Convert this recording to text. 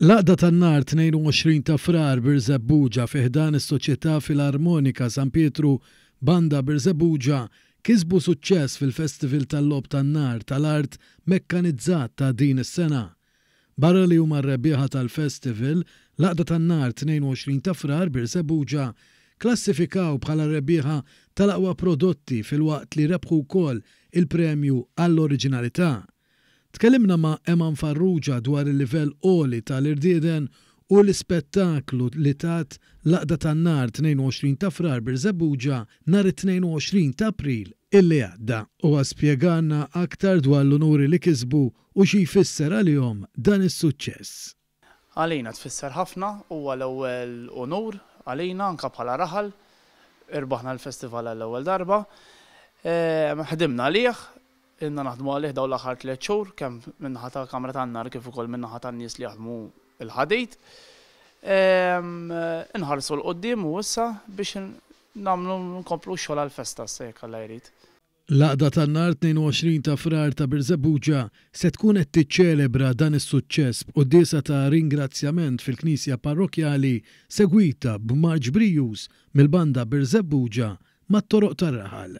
Laqda tan-nar 22 ta' frar Birzebuġa fiħdan is-Soċjetà fil-Armonika San Pietru Banda Birzebuġa kisbu suċċess fil-Festival tal-Lob tan-Nar tal-Art Mekkanizzat ta' din is-sena. Barra li huma rebbieħa tal-festival, laqda tan-nar 22 ta' frar Birzebuġa klassifikaw bħala rebbieħa tal-aqwa prodotti fil-waqt li rebħu wkoll il-premju għall-oriġinalità. Tkellimna ma' Eman Farrugia dwar il-livell oli tal-irdieden u l-ispettaklu li tat laqda tan-nar 22 ta' frar bir nar 22 ta' april illi għadda u għaspiegana aktar dwar l-onuri li kisbu u xi jfisser għalihom dan is-suċċess. Għalina tfisser ħafna huwa l-ewwel onur għalina anka bħala raħal irbaħna l-festival għall-ewwel darba. Ehm, ħdimna għalih inna naħdmu għalih daw l-aħħar tliet xhur kemm minnaħa ta' kamra tan-nar kif ukoll minnaħa tan-nies li jaħdmu il ħadit ehm, Inħarsu l-qoddim u issa biex namlu nkomplu xogħol għall festa sejk għalla jrid. Laqda tan-nar 22 ta' frar ta' Birzebuġa se tkun qed tiċċelebra dan is-suċċess b'quddiesa ta' ringrazzjament fil-Knisja Parrokjali segwita b'Marġ Brijus mill-banda Birżebuġa mat-toroq tar-raħal.